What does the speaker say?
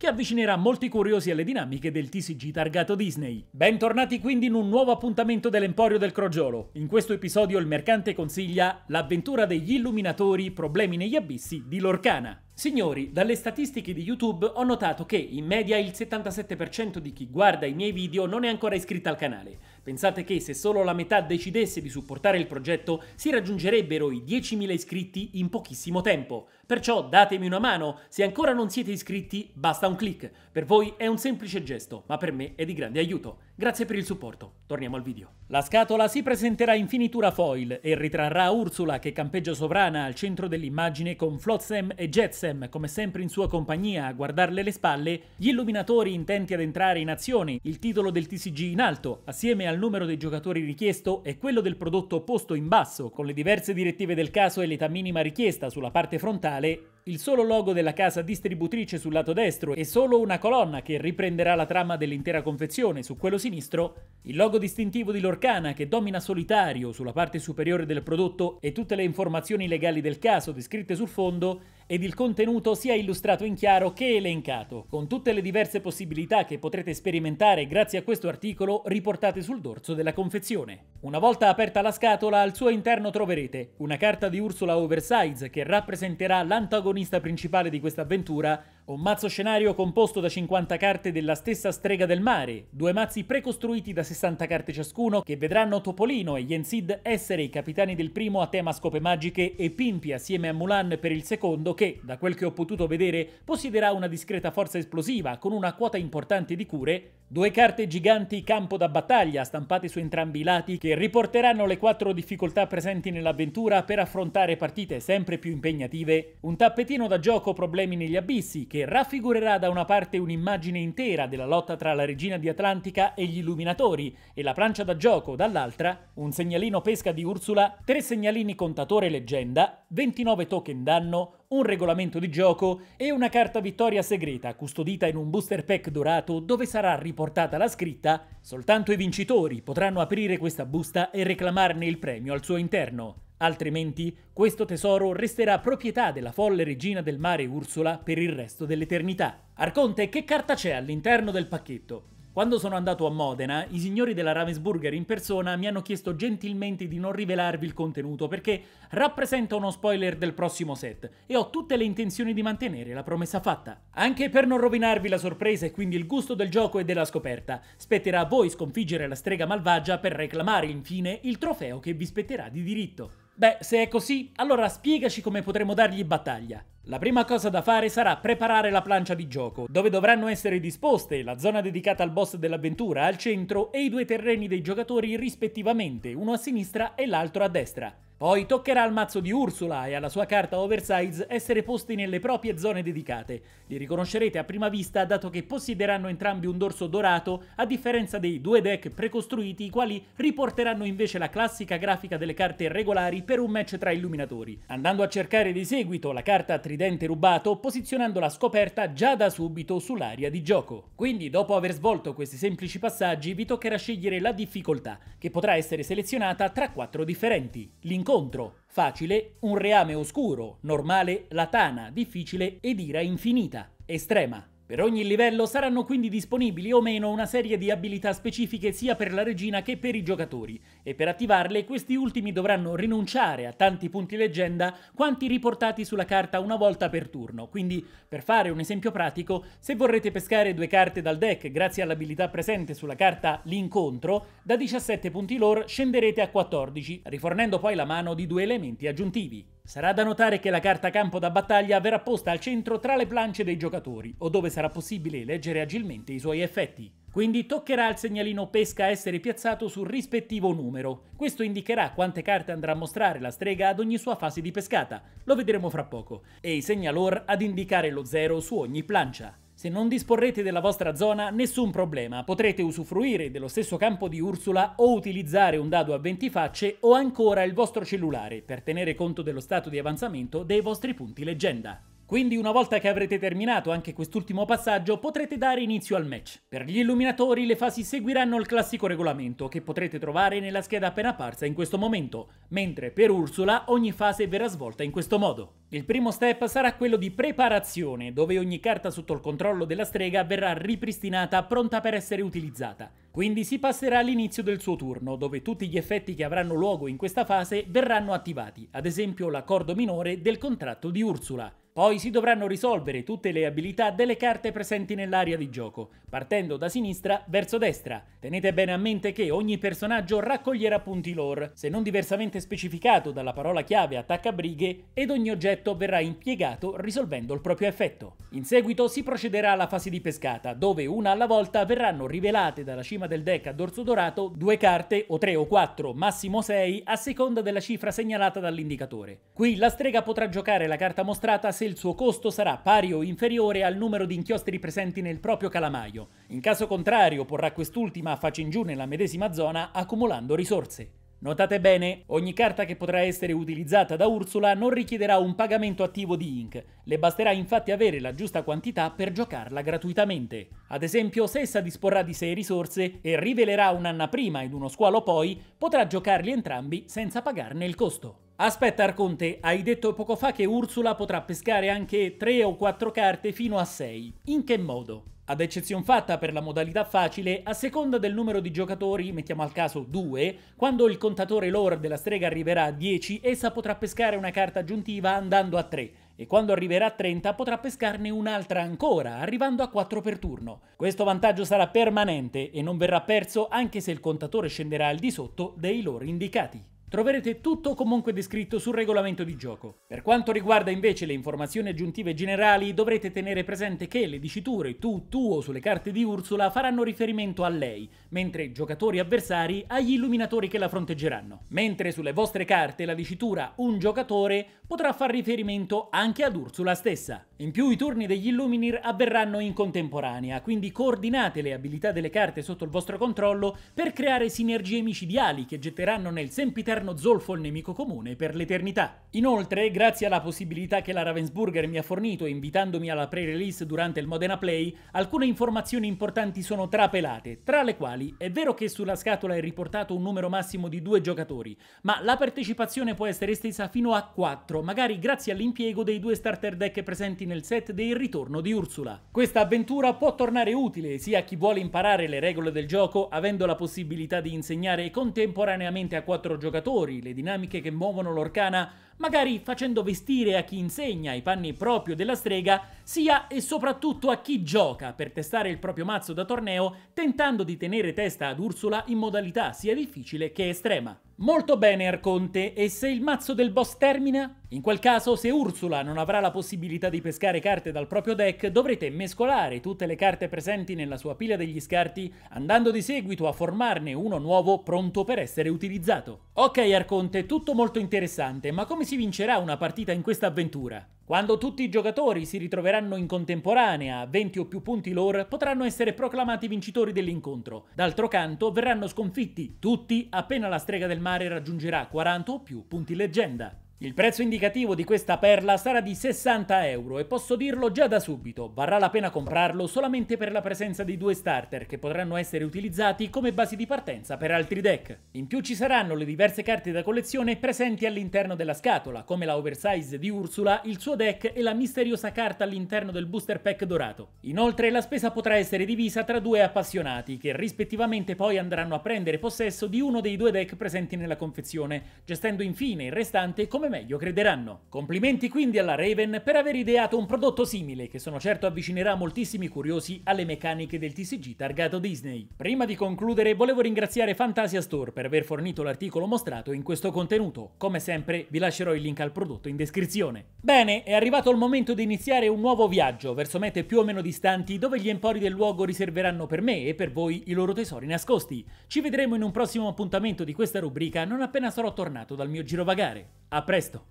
che avvicinerà molti curiosi alle dinamiche del TCG targato Disney. Bentornati quindi in un nuovo appuntamento dell'Emporio del Crogiolo. In questo episodio il mercante consiglia l'avventura degli illuminatori Problemi negli abissi di Lorcana. Signori, dalle statistiche di YouTube ho notato che in media il 77% di chi guarda i miei video non è ancora iscritto al canale. Pensate che se solo la metà decidesse di supportare il progetto si raggiungerebbero i 10.000 iscritti in pochissimo tempo. Perciò datemi una mano, se ancora non siete iscritti basta un clic. Per voi è un semplice gesto, ma per me è di grande aiuto. Grazie per il supporto, torniamo al video. La scatola si presenterà in finitura foil e ritrarrà Ursula che campeggia sovrana al centro dell'immagine con Flotsam e Jetsam come sempre in sua compagnia a guardarle le spalle, gli illuminatori intenti ad entrare in azione, il titolo del TCG in alto, assieme a al numero dei giocatori richiesto e quello del prodotto posto in basso, con le diverse direttive del caso e l'età minima richiesta sulla parte frontale, il solo logo della casa distributrice sul lato destro e solo una colonna che riprenderà la trama dell'intera confezione su quello sinistro, il logo distintivo di Lorcana che domina solitario sulla parte superiore del prodotto e tutte le informazioni legali del caso descritte sul fondo ed il contenuto sia illustrato in chiaro che elencato, con tutte le diverse possibilità che potrete sperimentare grazie a questo articolo riportate sul dorso della confezione. Una volta aperta la scatola, al suo interno troverete una carta di Ursula Oversize che rappresenterà l'antagonista protagonista principale di questa avventura un mazzo scenario composto da 50 carte della stessa Strega del Mare, due mazzi precostruiti da 60 carte ciascuno che vedranno Topolino e Yensid essere i capitani del primo a tema scope magiche e Pimpi assieme a Mulan per il secondo che, da quel che ho potuto vedere, possiederà una discreta forza esplosiva con una quota importante di cure, due carte giganti campo da battaglia stampate su entrambi i lati che riporteranno le quattro difficoltà presenti nell'avventura per affrontare partite sempre più impegnative, un tappetino da gioco problemi negli abissi che che raffigurerà da una parte un'immagine intera della lotta tra la regina di Atlantica e gli illuminatori e la plancia da gioco, dall'altra un segnalino pesca di Ursula, tre segnalini contatore leggenda, 29 token danno, un regolamento di gioco e una carta vittoria segreta custodita in un booster pack dorato dove sarà riportata la scritta «Soltanto i vincitori potranno aprire questa busta e reclamarne il premio al suo interno». Altrimenti questo tesoro resterà proprietà della folle regina del mare Ursula per il resto dell'eternità. Arconte, che carta c'è all'interno del pacchetto? Quando sono andato a Modena, i signori della Ravensburger in persona mi hanno chiesto gentilmente di non rivelarvi il contenuto perché rappresenta uno spoiler del prossimo set e ho tutte le intenzioni di mantenere la promessa fatta. Anche per non rovinarvi la sorpresa e quindi il gusto del gioco e della scoperta, spetterà a voi sconfiggere la strega malvagia per reclamare infine il trofeo che vi spetterà di diritto. Beh, se è così, allora spiegaci come potremo dargli battaglia. La prima cosa da fare sarà preparare la plancia di gioco, dove dovranno essere disposte la zona dedicata al boss dell'avventura al centro e i due terreni dei giocatori rispettivamente, uno a sinistra e l'altro a destra. Poi toccherà al mazzo di Ursula e alla sua carta Oversize essere posti nelle proprie zone dedicate. Li riconoscerete a prima vista dato che possiederanno entrambi un dorso dorato, a differenza dei due deck precostruiti i quali riporteranno invece la classica grafica delle carte regolari per un match tra illuminatori. Andando a cercare di seguito la carta 3 tridente rubato posizionando la scoperta già da subito sull'area di gioco. Quindi dopo aver svolto questi semplici passaggi vi toccherà scegliere la difficoltà, che potrà essere selezionata tra quattro differenti. L'incontro, facile, un reame oscuro, normale, la tana, difficile ed ira infinita, estrema. Per ogni livello saranno quindi disponibili o meno una serie di abilità specifiche sia per la regina che per i giocatori, e per attivarle questi ultimi dovranno rinunciare a tanti punti leggenda quanti riportati sulla carta una volta per turno, quindi per fare un esempio pratico, se vorrete pescare due carte dal deck grazie all'abilità presente sulla carta L'incontro, da 17 punti lore scenderete a 14, rifornendo poi la mano di due elementi aggiuntivi. Sarà da notare che la carta campo da battaglia verrà posta al centro tra le planche dei giocatori, o dove sarà possibile leggere agilmente i suoi effetti. Quindi toccherà al segnalino pesca essere piazzato sul rispettivo numero. Questo indicherà quante carte andrà a mostrare la strega ad ogni sua fase di pescata, lo vedremo fra poco, e i segnalor ad indicare lo 0 su ogni plancia. Se non disporrete della vostra zona, nessun problema, potrete usufruire dello stesso campo di Ursula o utilizzare un dado a 20 facce o ancora il vostro cellulare per tenere conto dello stato di avanzamento dei vostri punti leggenda. Quindi una volta che avrete terminato anche quest'ultimo passaggio potrete dare inizio al match. Per gli illuminatori le fasi seguiranno il classico regolamento che potrete trovare nella scheda appena apparsa in questo momento, mentre per Ursula ogni fase verrà svolta in questo modo. Il primo step sarà quello di preparazione, dove ogni carta sotto il controllo della strega verrà ripristinata pronta per essere utilizzata. Quindi si passerà all'inizio del suo turno, dove tutti gli effetti che avranno luogo in questa fase verranno attivati, ad esempio l'accordo minore del contratto di Ursula. Poi si dovranno risolvere tutte le abilità delle carte presenti nell'area di gioco, partendo da sinistra verso destra. Tenete bene a mente che ogni personaggio raccoglierà punti lore, se non diversamente specificato dalla parola chiave attaccabrighe, ed ogni oggetto verrà impiegato risolvendo il proprio effetto. In seguito si procederà alla fase di pescata, dove una alla volta verranno rivelate dalla cima del deck a dorso dorato due carte o tre o quattro, massimo sei, a seconda della cifra segnalata dall'indicatore. Qui la strega potrà giocare la carta mostrata se il suo costo sarà pari o inferiore al numero di inchiostri presenti nel proprio calamaio. In caso contrario porrà quest'ultima a faccia in giù nella medesima zona accumulando risorse. Notate bene, ogni carta che potrà essere utilizzata da Ursula non richiederà un pagamento attivo di Ink, le basterà infatti avere la giusta quantità per giocarla gratuitamente. Ad esempio, se essa disporrà di 6 risorse e rivelerà un'anna prima ed uno squalo poi, potrà giocarli entrambi senza pagarne il costo. Aspetta Arconte, hai detto poco fa che Ursula potrà pescare anche 3 o 4 carte fino a 6. In che modo? Ad eccezione fatta per la modalità facile, a seconda del numero di giocatori, mettiamo al caso 2, quando il contatore lore della strega arriverà a 10, essa potrà pescare una carta aggiuntiva andando a 3, e quando arriverà a 30 potrà pescarne un'altra ancora, arrivando a 4 per turno. Questo vantaggio sarà permanente e non verrà perso anche se il contatore scenderà al di sotto dei loro indicati. Troverete tutto comunque descritto sul regolamento di gioco. Per quanto riguarda invece le informazioni aggiuntive generali, dovrete tenere presente che le diciture tu, tuo sulle carte di Ursula faranno riferimento a lei, mentre giocatori avversari agli illuminatori che la fronteggeranno. Mentre sulle vostre carte la dicitura un giocatore potrà far riferimento anche ad Ursula stessa. In più i turni degli Illuminir avverranno in contemporanea, quindi coordinate le abilità delle carte sotto il vostro controllo per creare sinergie micidiali che getteranno nel sempiterraneo eterno zolfo il nemico comune per l'eternità. Inoltre, grazie alla possibilità che la Ravensburger mi ha fornito invitandomi alla pre-release durante il Modena Play, alcune informazioni importanti sono trapelate, tra le quali è vero che sulla scatola è riportato un numero massimo di due giocatori, ma la partecipazione può essere estesa fino a 4, magari grazie all'impiego dei due starter deck presenti nel set del ritorno di Ursula. Questa avventura può tornare utile sia a chi vuole imparare le regole del gioco avendo la possibilità di insegnare contemporaneamente a 4 giocatori giocatori, le dinamiche che muovono l'Orcana magari facendo vestire a chi insegna i panni proprio della strega, sia e soprattutto a chi gioca per testare il proprio mazzo da torneo, tentando di tenere testa ad Ursula in modalità sia difficile che estrema. Molto bene Arconte, e se il mazzo del boss termina? In quel caso, se Ursula non avrà la possibilità di pescare carte dal proprio deck, dovrete mescolare tutte le carte presenti nella sua pila degli scarti, andando di seguito a formarne uno nuovo pronto per essere utilizzato. Ok Arconte, tutto molto interessante, ma come si si vincerà una partita in questa avventura? Quando tutti i giocatori si ritroveranno in contemporanea a 20 o più punti lore, potranno essere proclamati vincitori dell'incontro. D'altro canto, verranno sconfitti tutti appena la strega del mare raggiungerà 40 o più punti leggenda. Il prezzo indicativo di questa perla sarà di 60 euro e posso dirlo già da subito, varrà la pena comprarlo solamente per la presenza di due starter che potranno essere utilizzati come basi di partenza per altri deck. In più ci saranno le diverse carte da collezione presenti all'interno della scatola, come la oversize di Ursula, il suo deck e la misteriosa carta all'interno del booster pack dorato. Inoltre la spesa potrà essere divisa tra due appassionati che rispettivamente poi andranno a prendere possesso di uno dei due deck presenti nella confezione, gestendo infine il restante come meglio crederanno. Complimenti quindi alla Raven per aver ideato un prodotto simile che sono certo avvicinerà moltissimi curiosi alle meccaniche del TCG targato Disney. Prima di concludere volevo ringraziare Fantasia Store per aver fornito l'articolo mostrato in questo contenuto. Come sempre vi lascerò il link al prodotto in descrizione. Bene, è arrivato il momento di iniziare un nuovo viaggio verso mete più o meno distanti dove gli empori del luogo riserveranno per me e per voi i loro tesori nascosti. Ci vedremo in un prossimo appuntamento di questa rubrica non appena sarò tornato dal mio girovagare. A presto! esto.